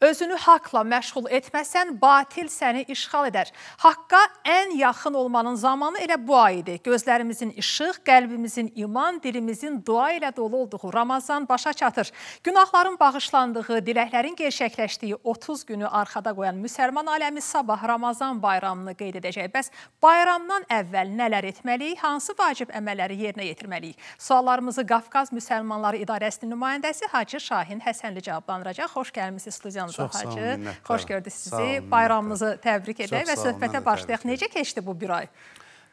Özünü haqla məşğul etməsən, batil səni işğal edər. Haqqa ən yaxın olmanın zamanı elə bu ay idi. Gözlərimizin işıq, qəlbimizin iman, dilimizin dua ilə dolu olduğu Ramazan başa çatır. Günahların bağışlandığı, diləklərin gerçəkləşdiyi 30 günü arxada qoyan müsəlman aləmi sabah Ramazan bayramını qeyd edəcək. Bəs bayramdan əvvəl nələr etməliyik, hansı vacib əməlləri yerinə yetirməliyik? Suallarımızı Qafqaz Müsəlmanları İdarəsinin nümayəndəsi Hacı Şahin Həsənli cavablandıracaq. Xoş gəlmisiniz studiyanıza. Həsənzadə Hacı. Xoş gördük sizi. Bayramınızı təbrik edək və söhbətə başlayaq. Necə keçdi bu bir ay?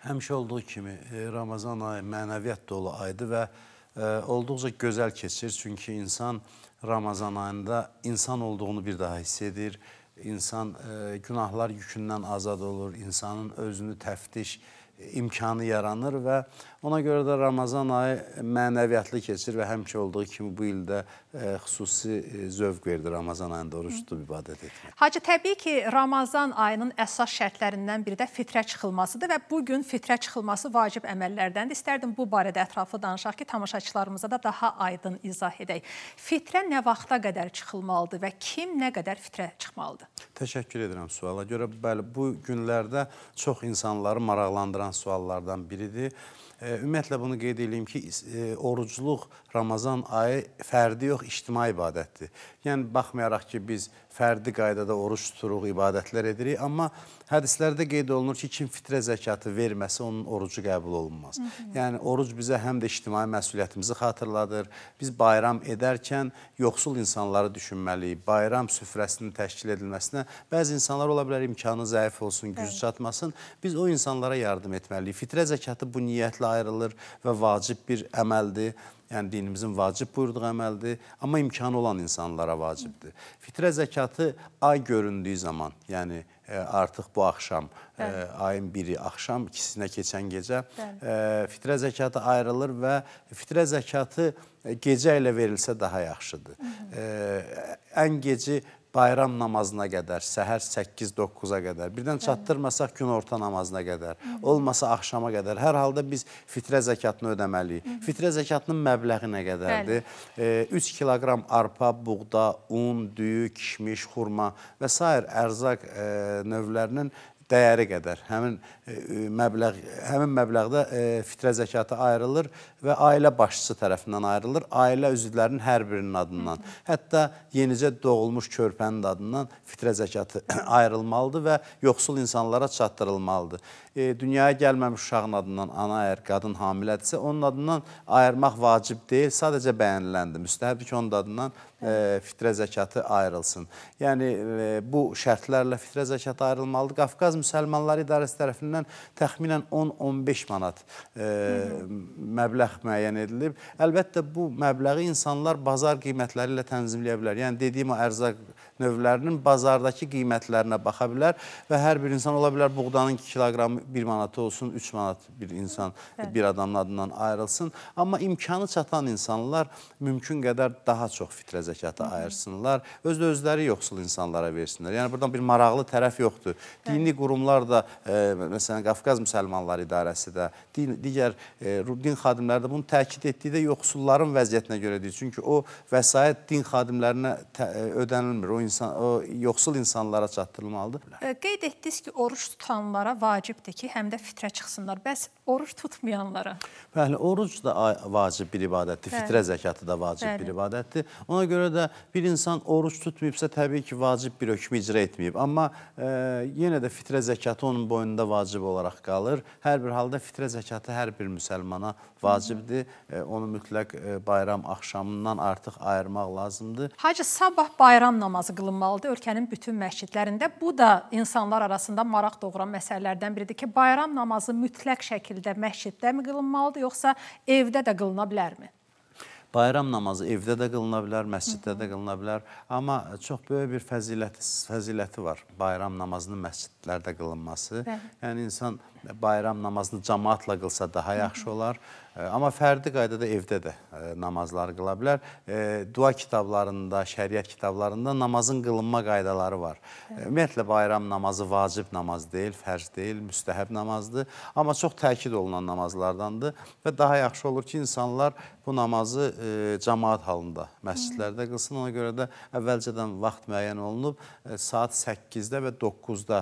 Həmişə olduğu kimi e, Ramazan ayı mənəviyyat dolu aydır və e, olduqca gözəl keçir. Çünki insan Ramazan ayında insan olduğunu bir daha hiss edir. İnsan e, günahlar yükündən azad olur, insanın özünü təftiş edir imkanı yaranır və ona görə də Ramazan ayı mənəviyyatlı keçir və həmişə olduğu kimi bu ildə e, xüsusi e, zövq verdi Ramazan ayında oruç tutub ibadət etmək. Hacı, təbii ki, Ramazan ayının əsas şərtlərindən biri də fitrə çıxılmasıdır və bugün fitrə çıxılması vacib əməllərdəndir. İstərdim bu barədə ətraflı danışaq ki, tamaşaçılarımıza da daha aydın izah edək. Fitrə nə vaxta qədər çıxılmalıdır və kim nə qədər fitrə çıxmalıdır? Təşəkkür edirəm suala görə. Bəli, bu günlərdə çox insanları maraqlandıran suallardan biridir. Ümumiyyətlə bunu qeyd edeyim ki, e, orucluq Ramazan ayı fərdi yox, ictimai ibadətdir. Yəni baxmayaraq ki, biz fərdi qaydada oruc tuturuq, ibadətlər edirik, amma hədislərdə qeyd olunur ki, kim fitrə zəkatı verməsə onun orucu qəbul olunmaz. Hı -hı. Yəni oruc bizə həm də ictimai məsuliyyətimizi xatırladır. Biz bayram edərkən yoxsul insanları düşünməliyik. Bayram süfrəsinin təşkil edilməsinə bəzi insanlar ola bilər imkanı zəif olsun, gücü çatmasın. Biz o insanlara yardım etməliyik. Fitrə zəkatı bu niyyətlə də ayrılır və vacib bir əməldir. Yəni dinimizin vacib buyurduğu əməldir, amma imkanı olan insanlara vacibdir. Fitrə zəkatı ay göründüyü zaman, yəni ə, e, artıq bu axşam ə, e, ayın 1-i axşam 2-sinə keçən gecə ə, e, fitrə zəkatı ayrılır və fitrə zəkatı gecə ilə verilsə daha yaxşıdır. Ə, ən geci bayram namazına qədər, səhər 8-9-a qədər, birdən çatdırmasaq günorta namazına qədər, olmasa axşama qədər, hər halda biz fitrə zəkatını ödəməliyik. Fitrə zəkatının məbləği nə qədərdir? E, 3 kiloqram arpa, buğda, un, düyü, kişmiş, xurma və s. ərzaq e, növlərinin dəyəri qədər həmin e, e, məbləğ həmin məbləğdə e, fitrə zəkatı ayrılır və ailə başçısı tərəfindən ayrılır, ailə üzvlərinin hər birinin adından. Hətta yenicə doğulmuş körpənin adından fitrə zəkatı ayrılmalıdır və yoxsul insanlara çatdırılmalıdır. Dünyaya gəlməmiş uşağın adından ana ər qadın hamilədirsə, onun adından ayırmaq vacib deyil, sadəcə bəyəniləndir. Müstəhəbdir ki, onun adından ə, fitrə zəkatı ayrılsın. Yəni ə, bu şərtlərlə fitrə zəkatı ayrılmalıdır. Qafqaz müsəlmanları idarəsi tərəfindən təxminən 10-15 manat ə, məbləğ müəyyən edilib. Əlbəttə bu məbləği insanlar bazar qiymətləri ilə tənzimləyə bilər. Yəni dediyim o ərzaq növlərinin bazardakı qiymətlərinə baxa bilər və hər bir insan ola bilər buğdanın 2 kiloqramı 1 manatı olsun, 3 manat bir insan Hə. bir adamın adından ayrılsın. Amma imkanı çatan insanlar mümkün qədər daha çox fitrə zəkatı ayırsınlar. Öz özləri yoxsul insanlara versinlər. Yəni burdan bir maraqlı tərəf yoxdur. Dini qurumlar da e, məsələn Qafqaz müsəlmanları idarəsi də, din, digər e, din xadimləri də bunu təkid etdikdə yoxsulların vəziyyətinə görədir. Çünki o vəsait din xadimlərinə tə, e, ödənilmir. O insan o yoxsul insanlara çatdırılmalıdır. E, qeyd etdiniz ki, oruç tutanlara vacibdir ki, həm də fitrə çıxsınlar. Bəs Oruç tutmayanlara. Bəli, oruc da vacib bir ibadətdir, bəli. fitrə zəkatı da vacib bəli. bir ibadətdir. Ona görə də bir insan oruc tutmayıbsa, təbii ki, vacib bir hökmü icra etməyib. Amma e, yenə də fitrə zəkatı onun boynunda vacib olaraq qalır. Hər bir halda fitrə zəkatı hər bir müsəlmana vacibdir. E, onu mütləq e, bayram axşamından artıq ayırmaq lazımdır. Hacı, sabah bayram namazı qılınmalıdır ölkənin bütün məscidlərində. Bu da insanlar arasında maraq doğuran məsələlərdən biridir ki, bayram namazı mütləq şəkildə şəkildə məsciddəmi qılınmalıdır, yoxsa evdə də qılına bilərmi? Bayram namazı evdə də qılına bilər, məsciddə də qılına bilər. Amma çox böyük bir fəziləti, fəziləti var bayram namazının məscidlərdə qılınması. Bəli. Yəni, insan bayram namazını cəmaatla qılsa daha yaxşı olar. Hı -hı. Amma fərdi qaydada evdə də e, namazları qıla bilər. E, dua kitablarında, şəriət kitablarında namazın qılınma qaydaları var. E, ümumiyyətlə, bayram namazı vacib namaz deyil, fərz deyil, müstəhəb namazdır. Amma çox təkid olunan namazlardandır və daha yaxşı olur ki, insanlar bu namazı cəmaat halında məscidlərdə qılsın. Ona görə də əvvəlcədən vaxt müəyyən olunub, saat 8-də və 9-da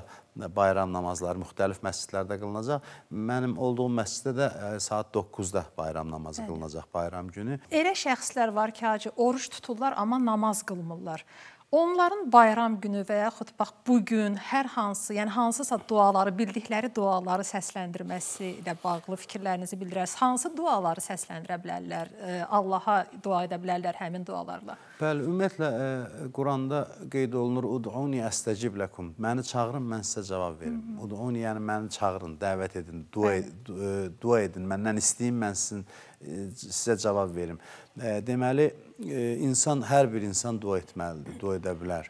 bayram namazları müxtəlif məscidlərdə qılınacaq. Mənim olduğum məsciddə də e, saat 9-da bayram namazı Bəli. qılınacaq bayram günü. Elə şəxslər var ki, hacı oruç tuturlar, amma namaz qılmırlar. Onların bayram günü və yaxud bax bu gün hər hansı, yəni hansısa duaları, bildikləri duaları səsləndirməsi ilə bağlı fikirlərinizi bildirəsiz. Hansı duaları səsləndirə bilərlər? E, Allaha dua edə bilərlər həmin dualarla. Bəli, ümumiyyətlə e, Quranda qeyd olunur: "Ud'uni astecib lakum." Məni çağırın, mən sizə cavab verim. Ud'uni yəni məni çağırın, dəvət edin, dua edin, e, dua edin, məndən istəyin, mən sizin E, sizə cavab verim. E, deməli, e, insan hər bir insan dua etməlidir, dua edə bilər.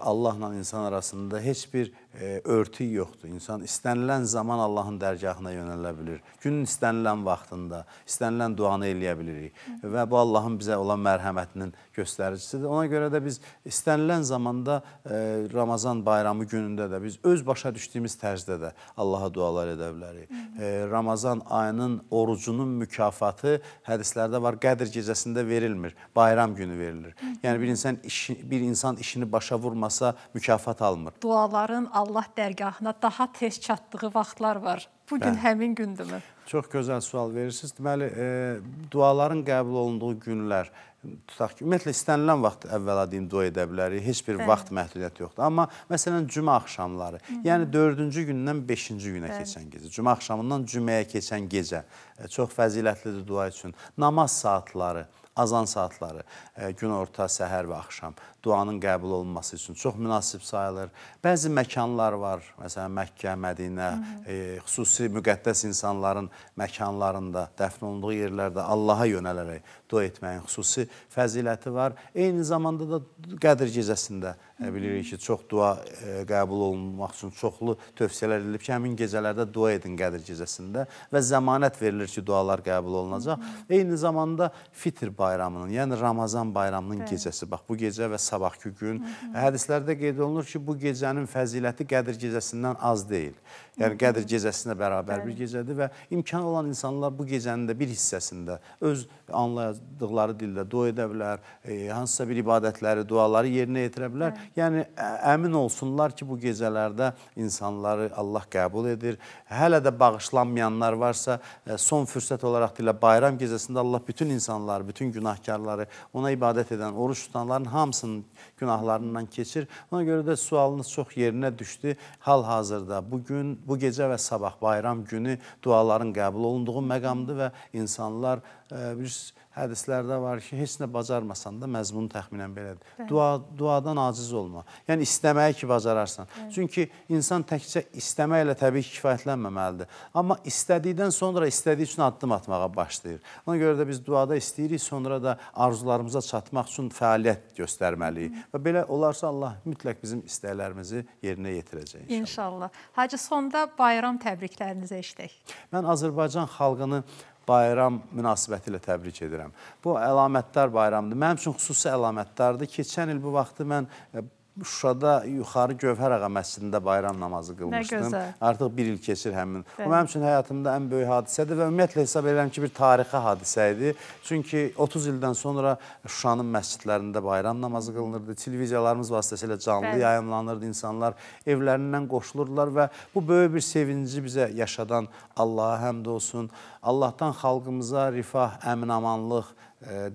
Allahla insan arasında heç bir e, örtü yoxdur. İnsan istənilən zaman Allahın dərgahına yönələ bilir. Günün istənilən vaxtında, istənilən duanı eləyə bilirik. Və bu Allahın bizə olan mərhəmətinin göstəricisidir. Ona görə də biz istənilən zamanda e, Ramazan bayramı günündə də biz öz başa düşdüyümüz tərzdə də Allaha dualar edə bilərik. E, Ramazan ayının orucunun mükafatı hədislərdə var. Qədr gecəsində verilmir. Bayram günü verilir. Yəni bir insan işi, bir insan işini başa vurmur olmasa mükafat almır. Duaların Allah dərgahına daha tez çatdığı vaxtlar var. Bu gün həmin gündürmü? Çox gözəl sual verirsiniz. Deməli, e, duaların qəbul olunduğu günlər, tutaq ki, ümumiyyətlə istənilən vaxt əvvəla deyim dua edə bilərik. Heç bir Bəli. vaxt məhdudiyyəti yoxdur. Amma məsələn cümə axşamları, Hı -hı. yəni 4-cü gündən 5-ci günə Bəli. keçən gecə, cümə axşamından cüməyə keçən gecə e, çox fəzilətlidir dua üçün. Namaz saatları azan saatları, e, günorta, səhər və axşam duanın qəbul olunması üçün çox münasib sayılır. Bəzi məkanlar var, məsələn, Məkkə, Mədinə, e, xüsusi müqəddəs insanların məkanlarında, dəfn olunduğu yerlərdə Allaha yönələrək dua etməyin xüsusi fəziləti var. Eyni zamanda da Qədr gecəsində e, bilirik ki, çox dua e, qəbul olunmaq üçün çoxlu tövsiyələr edilib ki, həmin gecələrdə dua edin Qədr gecəsində və zəmanət verilir ki, dualar qəbul olunacaq. Eyni zamanda Fitr bayramının, yəni Ramazan bayramının Bəli. gecəsi, bax bu gecə və sabahki gün hədislərdə qeyd olunur ki, bu gecənin fəziləti Qədr gecəsindən az deyil. Yəni Qədr gecəsinə bərabər Bəli. bir gecədir və imkan olan insanlar bu gecənin də bir hissəsində öz anlayacaqlar yazdıqları dildə dua edə bilər, e, hansısa bir ibadətləri, duaları yerinə yetirə bilər. Hə. Yəni əmin olsunlar ki, bu gecələrdə insanları Allah qəbul edir. Hələ də bağışlanmayanlar varsa, e, son fürsət olaraq dilə bayram gecəsində Allah bütün insanları, bütün günahkarları, ona ibadət edən, oruç tutanların hamısının günahlarından keçir. Ona görə də sualınız çox yerinə düşdü. Hal-hazırda bu gün, bu gecə və sabah bayram günü duaların qəbul olunduğu məqamdır və insanlar e, bir hədislərdə var ki, heç nə bacarmasan da məzmun təxminən belədir. Bəli. Dua duadan aciz olma. Yəni istəməyi ki bacararsan. Bəli. Çünki insan təkcə istəməklə təbii ki kifayətlənməməlidir. Amma istədikdən sonra istədiyi üçün addım atmağa başlayır. Ona görə də biz duada istəyirik, sonra da arzularımıza çatmaq üçün fəaliyyət göstərməliyik. Və belə olarsa Allah mütləq bizim istəklərimizi yerinə yetirəcək inşallah. İnşallah. Hacı sonda bayram təbriklərinizi eşidək. Mən Azərbaycan xalqını bayram münasibəti ilə təbrik edirəm. Bu əlamətdar bayramdır. Mənim üçün xüsusi əlamətdardır. Keçən il bu vaxtı mən e, Şuşada yuxarı Gövhər ağa məscidində bayram namazı qılmışdım. Artıq bir il keçir həmin. Bəli. O mənim üçün həyatımda ən böyük hadisədir və ümumiyyətlə hesab edirəm ki, bir tarixi hadisə idi. Çünki 30 ildən sonra Şuşanın məscidlərində bayram namazı qılınırdı. Televiziyalarımız vasitəsilə canlı Bəli. yayımlanırdı. İnsanlar evlərindən qoşulurdular və bu böyük bir sevinci bizə yaşadan Allaha həmd olsun. Allahdan xalqımıza rifah, əminamanlıq,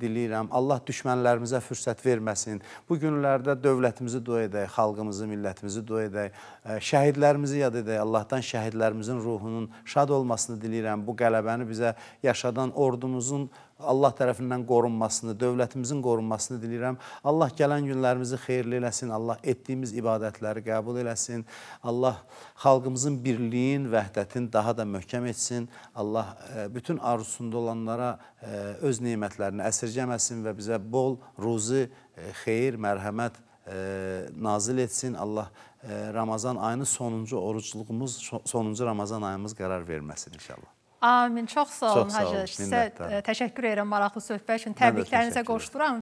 diləyirəm. Allah düşmənlərimizə fürsət verməsin. Bu günlərdə dövlətimizi dua edək, xalqımızı, millətimizi dua edək. Şəhidlərimizi yad edək. Allahdan şəhidlərimizin ruhunun şad olmasını diləyirəm. Bu qələbəni bizə yaşadan ordumuzun Allah tərəfindən qorunmasını, dövlətimizin qorunmasını diləyirəm. Allah gələn günlərimizi xeyirli eləsin, Allah etdiyimiz ibadətləri qəbul eləsin. Allah xalqımızın birliyin, vəhdətin daha da möhkəm etsin. Allah e, bütün arzusunda olanlara e, öz nemətlərini əsirgəməsin və bizə bol ruzi, e, xeyir, mərhəmət nazil etsin. Allah Ramazan ayının sonuncu orucluğumuz, sonuncu Ramazan ayımız qərar verməsin inşallah. Amin. Çox sağ olun Hacı. Sizə e, təşəkkür edirəm maraqlı söhbət üçün. Təbriklərinizə qoşduram.